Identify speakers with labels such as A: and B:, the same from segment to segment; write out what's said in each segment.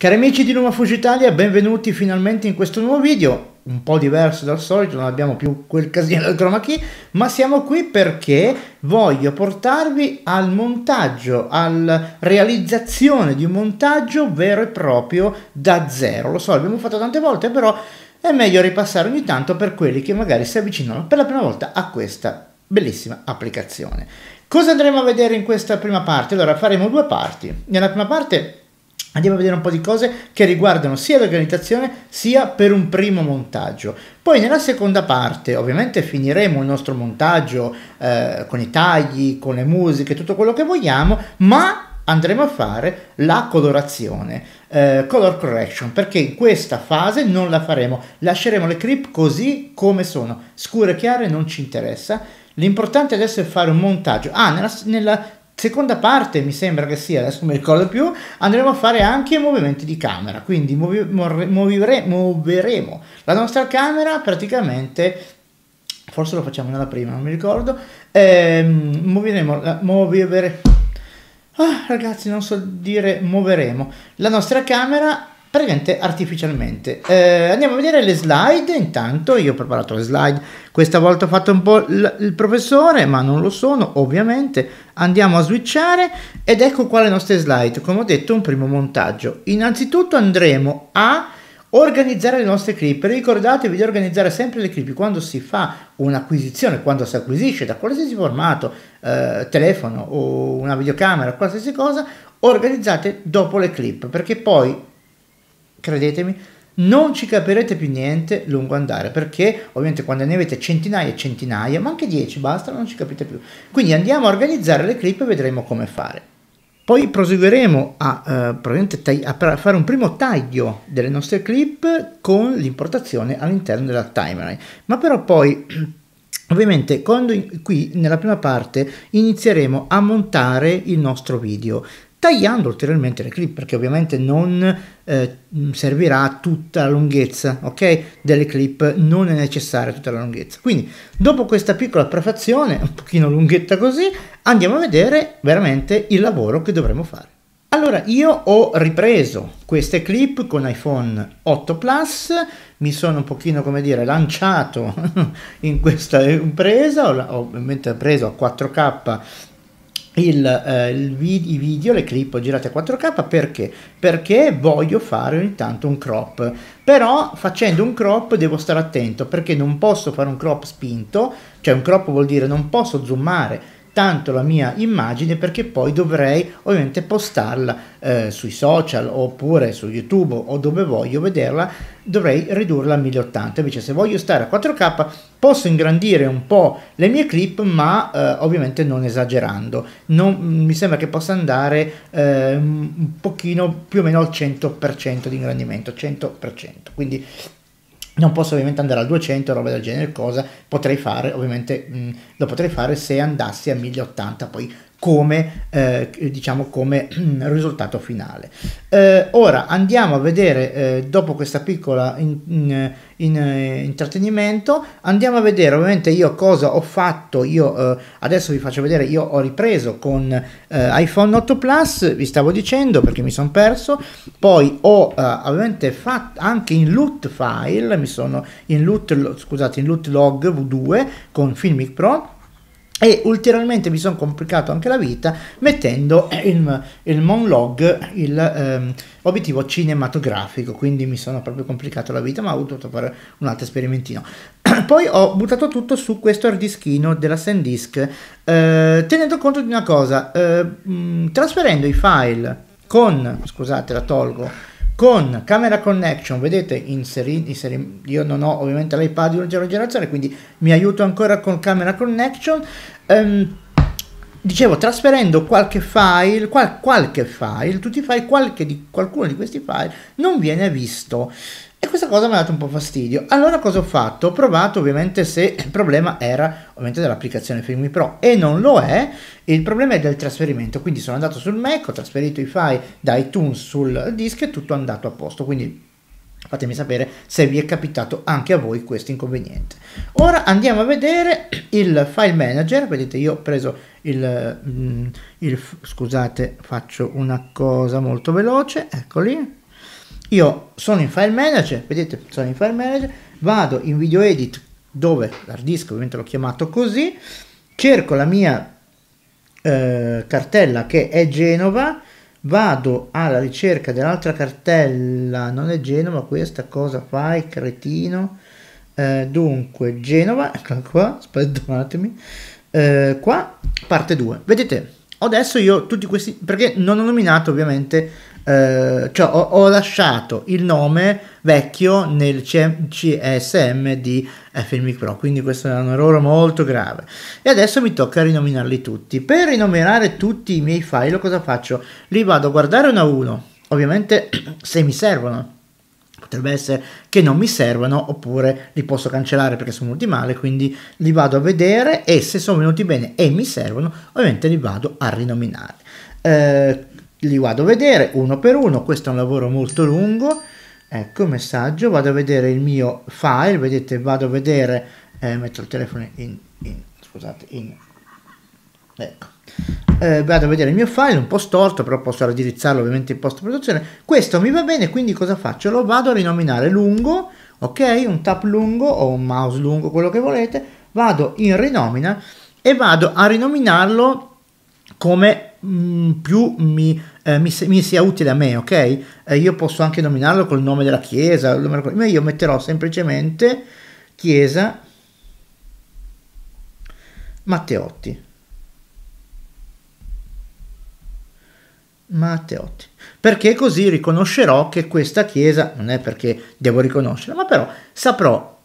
A: Cari amici di Luma Fuji Italia, benvenuti finalmente in questo nuovo video, un po' diverso dal solito, non abbiamo più quel casino del chroma key, ma siamo qui perché voglio portarvi al montaggio, alla realizzazione di un montaggio vero e proprio da zero. Lo so, l'abbiamo fatto tante volte, però è meglio ripassare ogni tanto per quelli che magari si avvicinano per la prima volta a questa bellissima applicazione. Cosa andremo a vedere in questa prima parte? Allora, faremo due parti. Nella prima parte Andiamo a vedere un po' di cose che riguardano sia l'organizzazione sia per un primo montaggio. Poi nella seconda parte ovviamente finiremo il nostro montaggio eh, con i tagli, con le musiche, tutto quello che vogliamo, ma andremo a fare la colorazione, eh, color correction, perché in questa fase non la faremo, lasceremo le clip così come sono, scure e chiare non ci interessa, l'importante adesso è fare un montaggio. Ah, nella, nella seconda parte mi sembra che sia, adesso non mi ricordo più, andremo a fare anche movimenti di camera, quindi muove, muovere, muoveremo la nostra camera praticamente, forse lo facciamo nella prima, non mi ricordo, ehm, muoveremo, muovere, ah, ragazzi non so dire muoveremo la nostra camera praticamente artificialmente. Eh, andiamo a vedere le slide. Intanto io ho preparato le slide. Questa volta ho fatto un po' l- il professore, ma non lo sono, ovviamente. Andiamo a switchare ed ecco qua le nostre slide. Come ho detto, un primo montaggio. Innanzitutto andremo a organizzare le nostre clip. Ricordatevi di organizzare sempre le clip quando si fa un'acquisizione, quando si acquisisce da qualsiasi formato, eh, telefono o una videocamera, qualsiasi cosa, organizzate dopo le clip perché poi credetemi, non ci capirete più niente lungo andare, perché ovviamente quando ne avete centinaia e centinaia, ma anche 10 basta, non ci capite più. Quindi andiamo a organizzare le clip e vedremo come fare. Poi proseguiremo a, eh, a fare un primo taglio delle nostre clip con l'importazione all'interno della timeline, ma però poi Ovviamente quando qui nella prima parte inizieremo a montare il nostro video tagliando ulteriormente le clip perché ovviamente non eh, servirà tutta la lunghezza ok delle clip non è necessaria tutta la lunghezza quindi dopo questa piccola prefazione un pochino lunghetta così andiamo a vedere veramente il lavoro che dovremo fare allora io ho ripreso queste clip con iPhone 8 Plus mi sono un pochino come dire lanciato in questa impresa ho ovviamente preso a 4K il, eh, il vid- i video, le clip girate a 4K perché? Perché voglio fare ogni tanto un crop. Però facendo un crop devo stare attento perché non posso fare un crop spinto, cioè un crop vuol dire non posso zoomare tanto la mia immagine perché poi dovrei ovviamente postarla eh, sui social oppure su YouTube o dove voglio vederla, dovrei ridurla a 1080. Invece se voglio stare a 4K posso ingrandire un po' le mie clip, ma eh, ovviamente non esagerando. Non, mm, mi sembra che possa andare eh, un pochino più o meno al 100% di ingrandimento, 100%. Quindi non posso ovviamente andare al 200 roba del genere cosa potrei fare ovviamente mh, lo potrei fare se andassi a 1080 poi come, eh, diciamo, come risultato finale. Eh, ora andiamo a vedere, eh, dopo questa piccola in, in, in, eh, intrattenimento, andiamo a vedere ovviamente io cosa ho fatto, io eh, adesso vi faccio vedere, io ho ripreso con eh, iPhone 8 Plus, vi stavo dicendo perché mi sono perso, poi ho ovviamente fatto anche in loot file, mi sono in loot, scusate, in loot log V2 con Filmic Pro, e ulteriormente mi sono complicato anche la vita mettendo eh, il, il monologue, il ehm, obiettivo cinematografico, quindi mi sono proprio complicato la vita, ma ho dovuto fare un altro esperimentino Poi ho buttato tutto su questo hard dischino della SanDisk, eh, tenendo conto di una cosa, eh, mh, trasferendo i file con, scusate la tolgo, con camera connection vedete inseriti inseri, io non ho ovviamente l'iPad di un'altra generazione quindi mi aiuto ancora con camera connection um, dicevo trasferendo qualche file qual, qualche file tutti i file qualche di, qualcuno di questi file non viene visto e questa cosa mi ha dato un po' fastidio. Allora cosa ho fatto? Ho provato ovviamente se il problema era ovviamente dell'applicazione Filmi Pro e non lo è, il problema è del trasferimento. Quindi sono andato sul Mac, ho trasferito i file da iTunes sul disco e tutto è andato a posto. Quindi fatemi sapere se vi è capitato anche a voi questo inconveniente. Ora andiamo a vedere il file manager, vedete io ho preso il, mm, il scusate faccio una cosa molto veloce, eccoli io sono in file manager vedete sono in file manager vado in video edit dove l'hard disk ovviamente l'ho chiamato così cerco la mia eh, cartella che è Genova vado alla ricerca dell'altra cartella non è Genova questa cosa fai cretino eh, dunque Genova eccola qua aspettatemi eh, qua parte 2 vedete adesso io tutti questi perché non ho nominato ovviamente eh, cioè ho, ho, lasciato il nome vecchio nel CSM di FMI Pro, quindi questo è un errore molto grave. E adesso mi tocca rinominarli tutti. Per rinominare tutti i miei file cosa faccio? Li vado a guardare uno a uno, ovviamente se mi servono potrebbe essere che non mi servano oppure li posso cancellare perché sono venuti male quindi li vado a vedere e se sono venuti bene e mi servono ovviamente li vado a rinominare eh, li vado a vedere uno per uno, questo è un lavoro molto lungo, ecco messaggio, vado a vedere il mio file, vedete vado a vedere, eh, metto il telefono in, in scusate, in, ecco, eh, vado a vedere il mio file, un po' storto, però posso raddirizzarlo ovviamente in post produzione, questo mi va bene, quindi cosa faccio? Lo vado a rinominare lungo, ok, un tap lungo o un mouse lungo, quello che volete, vado in rinomina e vado a rinominarlo come Mm, più mi, eh, mi, mi, sia utile a me, ok? Eh, io posso anche nominarlo col nome della chiesa, ma io metterò semplicemente chiesa Matteotti. Matteotti. Perché così riconoscerò che questa chiesa, non è perché devo riconoscerla, ma però saprò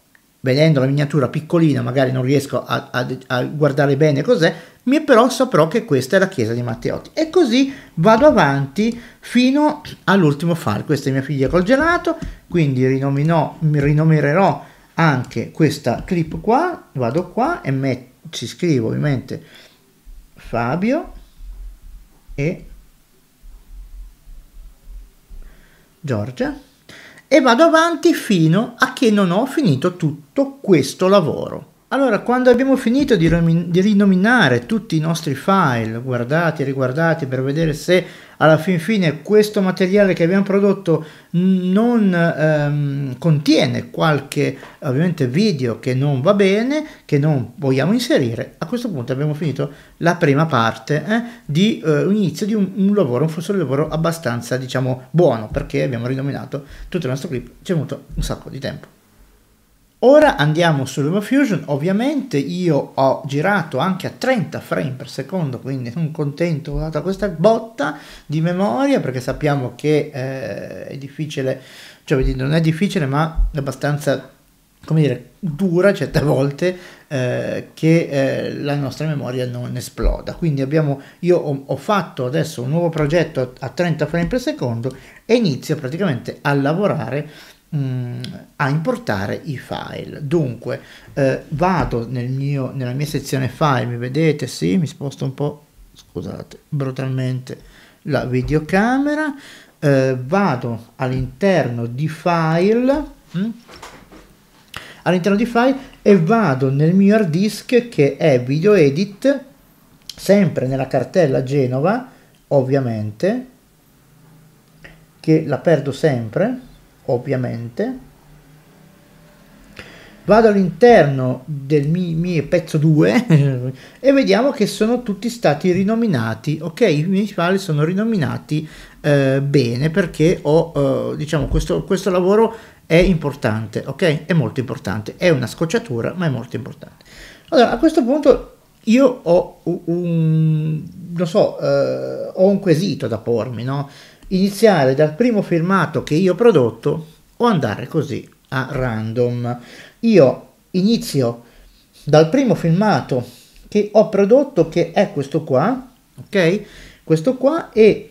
A: vedendo la miniatura piccolina magari non riesco a, a, a guardare bene cos'è, mi però saprò che questa è la chiesa di Matteotti. E così vado avanti fino all'ultimo file. Questa è mia figlia col gelato, quindi rinominò, rinomererò anche questa clip qua, vado qua e metto, ci scrivo ovviamente Fabio e Giorgia e vado avanti fino a che non ho finito tutto questo lavoro. Allora, quando abbiamo finito di, di, rinominare tutti i nostri file, guardati e riguardati per vedere se alla fin fine questo materiale che abbiamo prodotto non ehm, contiene qualche ovviamente video che non va bene, che non vogliamo inserire, a questo punto abbiamo finito la prima parte eh, di eh, inizio di un, un lavoro, un flusso di lavoro abbastanza diciamo buono perché abbiamo rinominato tutto il nostro clip, ci è venuto un sacco di tempo. Ora andiamo su LumaFusion, ovviamente io ho girato anche a 30 frame per secondo, quindi sono contento data questa botta di memoria perché sappiamo che eh, è difficile, cioè non è difficile ma è abbastanza come dire, dura certe volte eh, che eh, la nostra memoria non esploda. Quindi abbiamo, io ho, ho fatto adesso un nuovo progetto a 30 frame per secondo e inizio praticamente a lavorare mh, mm, a importare i file. Dunque eh, vado nel mio, nella mia sezione file, mi vedete? Sì, mi sposto un po', scusate, brutalmente la videocamera, eh, vado all'interno di file, mh, mm, all'interno di file e vado nel mio hard disk che è video edit, sempre nella cartella Genova, ovviamente, che la perdo sempre ovviamente vado all'interno del mio, mio pezzo 2 e vediamo che sono tutti stati rinominati ok i miei file sono rinominati eh, bene perché ho eh, diciamo questo, questo lavoro è importante ok è molto importante è una scocciatura ma è molto importante allora a questo punto io ho un, non so, eh, ho un quesito da pormi, no? iniziare dal primo filmato che io ho prodotto o andare così a random. Io inizio dal primo filmato che ho prodotto che è questo qua, ok? Questo qua e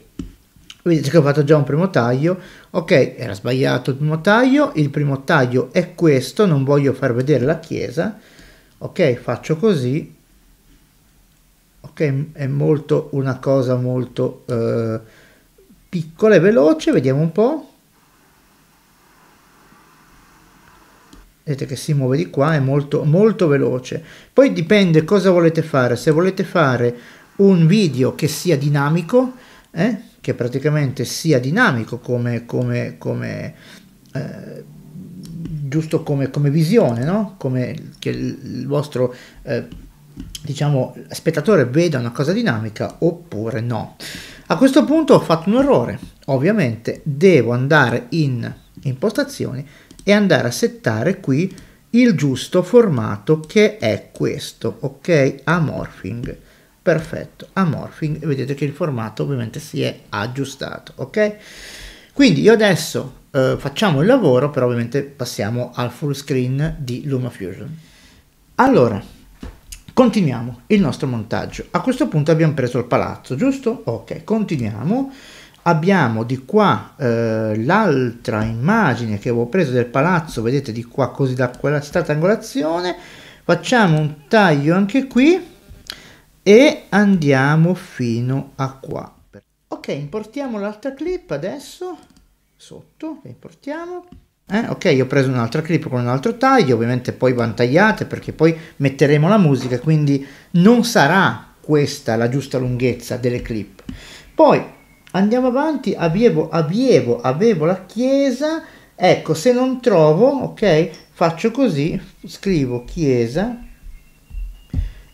A: vedete che ho fatto già un primo taglio, ok era sbagliato il primo taglio, il primo taglio è questo, non voglio far vedere la chiesa, ok faccio così, ok è molto una cosa molto... Eh, piccola e veloce, vediamo un po'. Vedete che si muove di qua, è molto, molto veloce. Poi dipende cosa volete fare. Se volete fare un video che sia dinamico, eh, che praticamente sia dinamico come, come, come eh, giusto come, come visione, no? come che il vostro eh, diciamo, spettatore veda una cosa dinamica oppure no. A questo punto ho fatto un errore, ovviamente devo andare in impostazioni e andare a settare qui il giusto formato che è questo, ok? Amorphing, perfetto, amorphing, vedete che il formato ovviamente si è aggiustato, ok? Quindi io adesso eh, facciamo il lavoro, però ovviamente passiamo al full screen di LumaFusion. Allora, Continuiamo il nostro montaggio. A questo punto abbiamo preso il palazzo, giusto? Ok, continuiamo. Abbiamo di qua eh, l'altra immagine che avevo preso del palazzo, vedete di qua così da quella stata angolazione. Facciamo un taglio anche qui e andiamo fino a qua. Ok, importiamo l'altra clip adesso, sotto, la importiamo. Eh, ok, ho preso un'altra clip con un altro taglio, ovviamente poi vantagliate perché poi metteremo la musica, quindi non sarà questa la giusta lunghezza delle clip. Poi andiamo avanti, avievo, avievo, avevo la chiesa, ecco se non trovo, ok, faccio così, scrivo chiesa,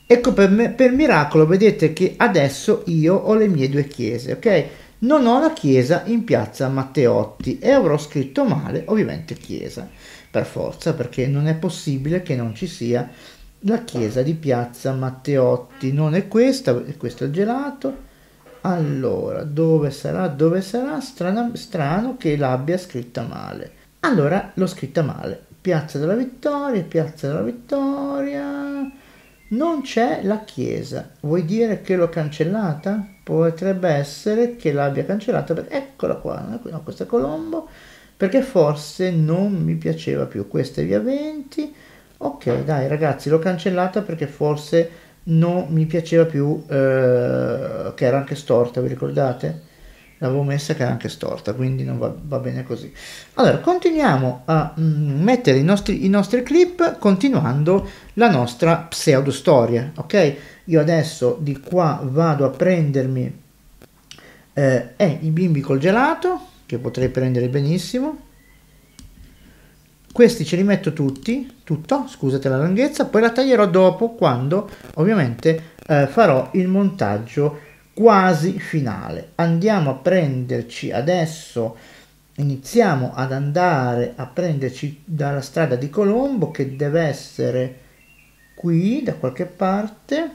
A: ecco per, me, per miracolo vedete che adesso io ho le mie due chiese, ok? non ho la chiesa in piazza Matteotti e avrò scritto male ovviamente chiesa per forza perché non è possibile che non ci sia la chiesa di piazza Matteotti non è questa questo è il gelato allora dove sarà dove sarà strano, strano che l'abbia scritta male allora l'ho scritta male piazza della vittoria piazza della vittoria non c'è la Chiesa. Vuoi dire che l'ho cancellata? Potrebbe essere che l'abbia cancellata. Perché... Eccola qua, eh, no, questa è Colombo. Perché forse non mi piaceva più. Questa è via 20. Ok, dai ragazzi, l'ho cancellata perché forse non mi piaceva più, eh, che era anche storta, vi ricordate? l'avevo messa che era anche storta quindi non va, va bene così allora continuiamo a mm, mettere i nostri, i nostri clip continuando la nostra pseudo storia ok io adesso di qua vado a prendermi eh, eh, i bimbi col gelato che potrei prendere benissimo questi ce li metto tutti tutto scusate la lunghezza poi la taglierò dopo quando ovviamente eh, farò il montaggio quasi finale. Andiamo a prenderci adesso, iniziamo ad andare a prenderci dalla strada di Colombo che deve essere qui da qualche parte.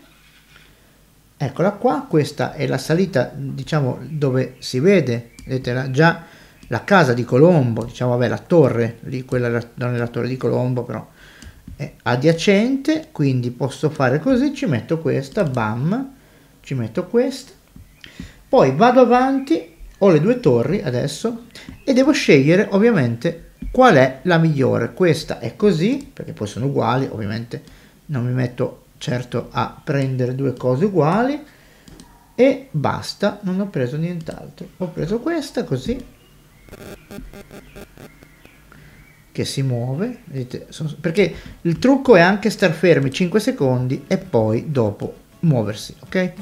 A: Eccola qua, questa è la salita diciamo dove si vede, vedete già la casa di Colombo, diciamo vabbè la torre, lì quella non è la torre di Colombo però è adiacente, quindi posso fare così, ci metto questa, bam, ci metto questa, poi vado avanti, ho le due torri adesso e devo scegliere ovviamente qual è la migliore, questa è così, perché poi sono uguali, ovviamente non mi metto certo a prendere due cose uguali e basta, non ho preso nient'altro, ho preso questa così che si muove vedete, sono, perché il trucco è anche star fermi 5 secondi e poi dopo muoversi ok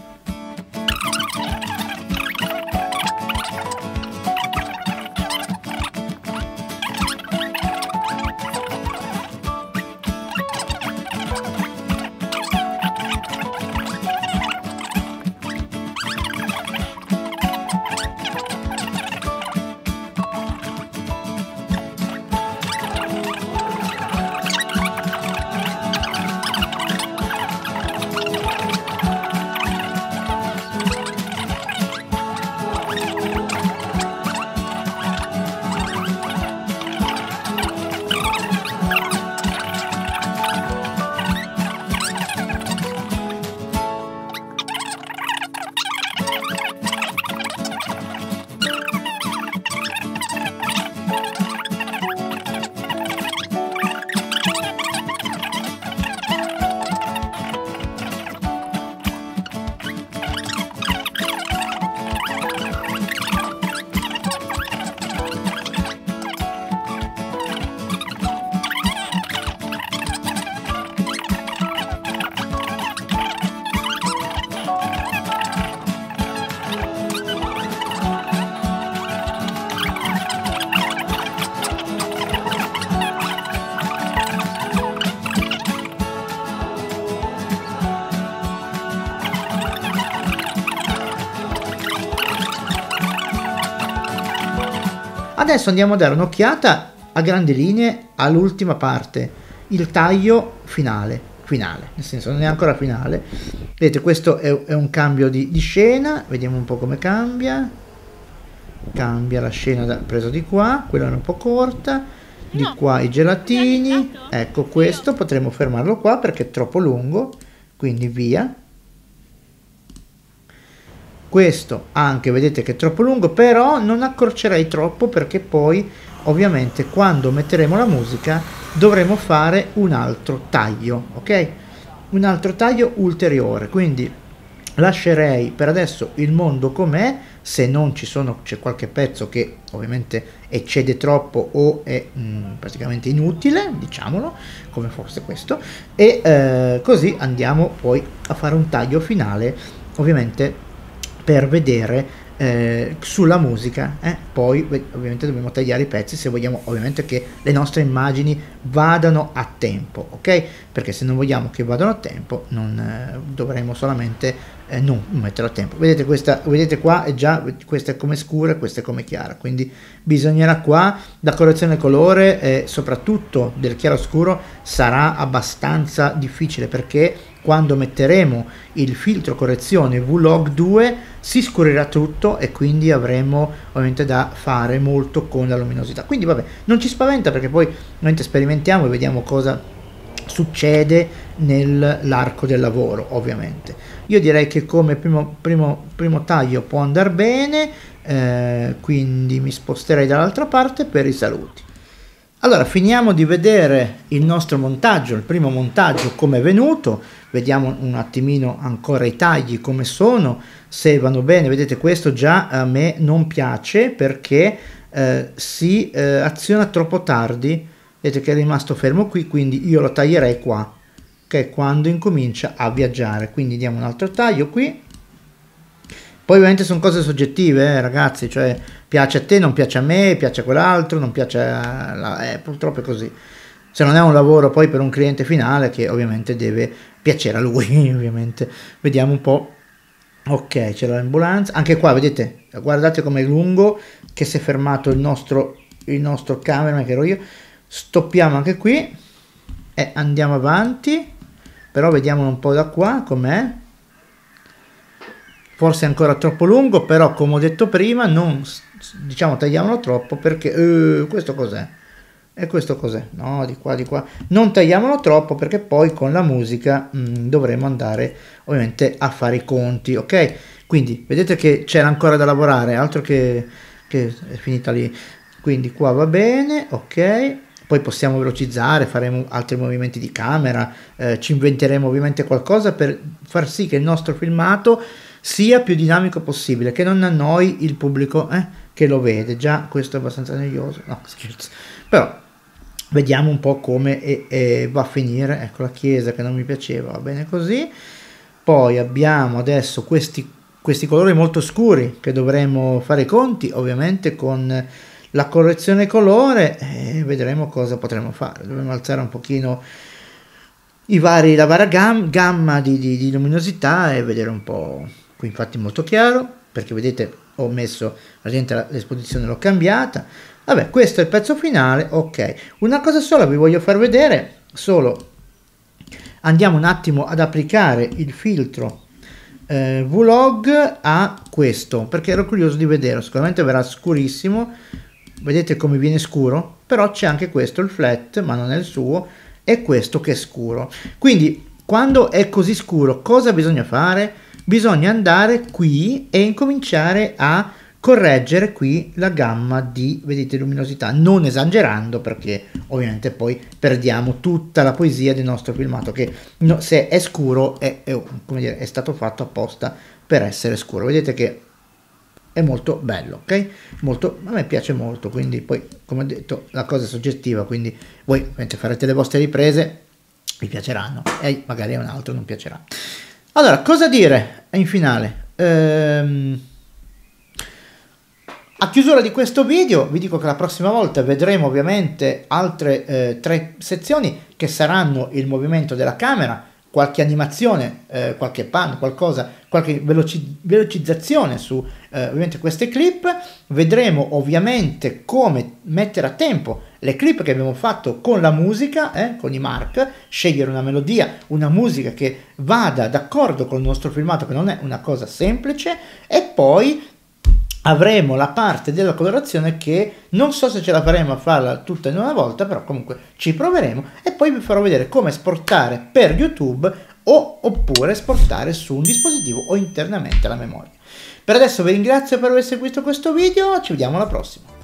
A: Adesso andiamo a dare un'occhiata a grandi linee all'ultima parte, il taglio finale. Finale, nel senso non è ancora finale. Vedete, questo è, è un cambio di, di, scena, vediamo un po' come cambia. Cambia la scena da, presa di qua, quella era un po' corta, di qua i gelatini. Ecco questo, potremmo fermarlo qua perché è troppo lungo, quindi via questo anche vedete che è troppo lungo però non accorcerei troppo perché poi ovviamente quando metteremo la musica dovremo fare un altro taglio ok un altro taglio ulteriore quindi lascerei per adesso il mondo com'è se non ci sono c'è qualche pezzo che ovviamente eccede troppo o è mh, mm, praticamente inutile diciamolo come forse questo e eh, così andiamo poi a fare un taglio finale ovviamente per vedere eh, sulla musica eh? poi ovviamente dobbiamo tagliare i pezzi se vogliamo ovviamente che le nostre immagini vadano a tempo ok perché se non vogliamo che vadano a tempo non eh, dovremo solamente eh, non metterlo a tempo vedete questa vedete qua è già questa è come scura questa è come chiara quindi bisognerà qua la correzione colore eh, soprattutto del chiaro scuro sarà abbastanza difficile perché quando metteremo il filtro correzione vlog 2 si scurirà tutto e quindi avremo ovviamente da fare molto con la luminosità quindi vabbè non ci spaventa perché poi ovviamente sperimentiamo e vediamo cosa succede nell'arco del lavoro ovviamente io direi che come primo, primo, primo taglio può andare bene eh, quindi mi sposterei dall'altra parte per i saluti allora, finiamo di vedere il nostro montaggio, il primo montaggio come è venuto, vediamo un attimino ancora i tagli come sono, se vanno bene, vedete questo già a me non piace perché eh, si eh, aziona troppo tardi, vedete che è rimasto fermo qui, quindi io lo taglierei qua, che è quando incomincia a viaggiare, quindi diamo un altro taglio qui, poi ovviamente sono cose soggettive, eh, ragazzi, cioè piace a te, non piace a me, piace a quell'altro, non piace a... La... Eh, purtroppo è così. Se non è un lavoro poi per un cliente finale che ovviamente deve piacere a lui, ovviamente. Vediamo un po'. Ok, c'è l'ambulanza. Anche qua, vedete, guardate com'è lungo che si è fermato il nostro, il nostro cameraman che ero io. Stoppiamo anche qui e andiamo avanti. Però vediamo un po' da qua com'è forse ancora troppo lungo, però come ho detto prima non diciamo tagliamolo troppo perché eh, questo cos'è? E questo cos'è? No, di qua, di qua. Non tagliamolo troppo perché poi con la musica mh, mm, dovremo andare ovviamente a fare i conti, ok? Quindi vedete che c'era ancora da lavorare, altro che, che è finita lì. Quindi qua va bene, ok? Poi possiamo velocizzare, faremo altri movimenti di camera, eh, ci inventeremo ovviamente qualcosa per far sì che il nostro filmato sia più dinamico possibile, che non annoi il pubblico eh, che lo vede. Già questo è abbastanza noioso, no scherzo. Però vediamo un po' come e, e va a finire. Ecco la chiesa che non mi piaceva, va bene così. Poi abbiamo adesso questi, questi colori molto scuri che dovremo fare i conti ovviamente con la correzione colore e eh, vedremo cosa potremo fare. Dovremo alzare un pochino i vari, la varia gamma di, di, di luminosità e vedere un po' qui infatti molto chiaro perché vedete ho messo l'esposizione l'ho cambiata vabbè questo è il pezzo finale ok una cosa sola vi voglio far vedere solo andiamo un attimo ad applicare il filtro eh, vlog a questo perché ero curioso di vedere sicuramente verrà scurissimo vedete come viene scuro però c'è anche questo il flat ma non è il suo e questo che è scuro quindi quando è così scuro cosa bisogna fare bisogna andare qui e incominciare a correggere qui la gamma di vedete luminosità non esagerando perché ovviamente poi perdiamo tutta la poesia del nostro filmato che no, se è scuro è, è, dire, è, stato fatto apposta per essere scuro vedete che è molto bello ok molto a me piace molto quindi poi come ho detto la cosa è soggettiva quindi voi mentre farete le vostre riprese vi piaceranno e magari a un altro non piacerà allora, cosa dire in finale? Ehm, a chiusura di questo video vi dico che la prossima volta vedremo ovviamente altre eh, tre sezioni che saranno il movimento della camera, qualche animazione, eh, qualche pan, qualcosa, qualche veloci- velocizzazione su eh, ovviamente queste clip. Vedremo ovviamente come mettere a tempo le clip che abbiamo fatto con la musica, eh, con i mark, scegliere una melodia, una musica che vada d'accordo con il nostro filmato, che non è una cosa semplice, e poi avremo la parte della colorazione che non so se ce la faremo a farla tutta in una volta, però comunque ci proveremo e poi vi farò vedere come esportare per YouTube o, oppure esportare su un dispositivo o internamente la memoria. Per adesso vi ringrazio per aver seguito questo video, ci vediamo alla prossima.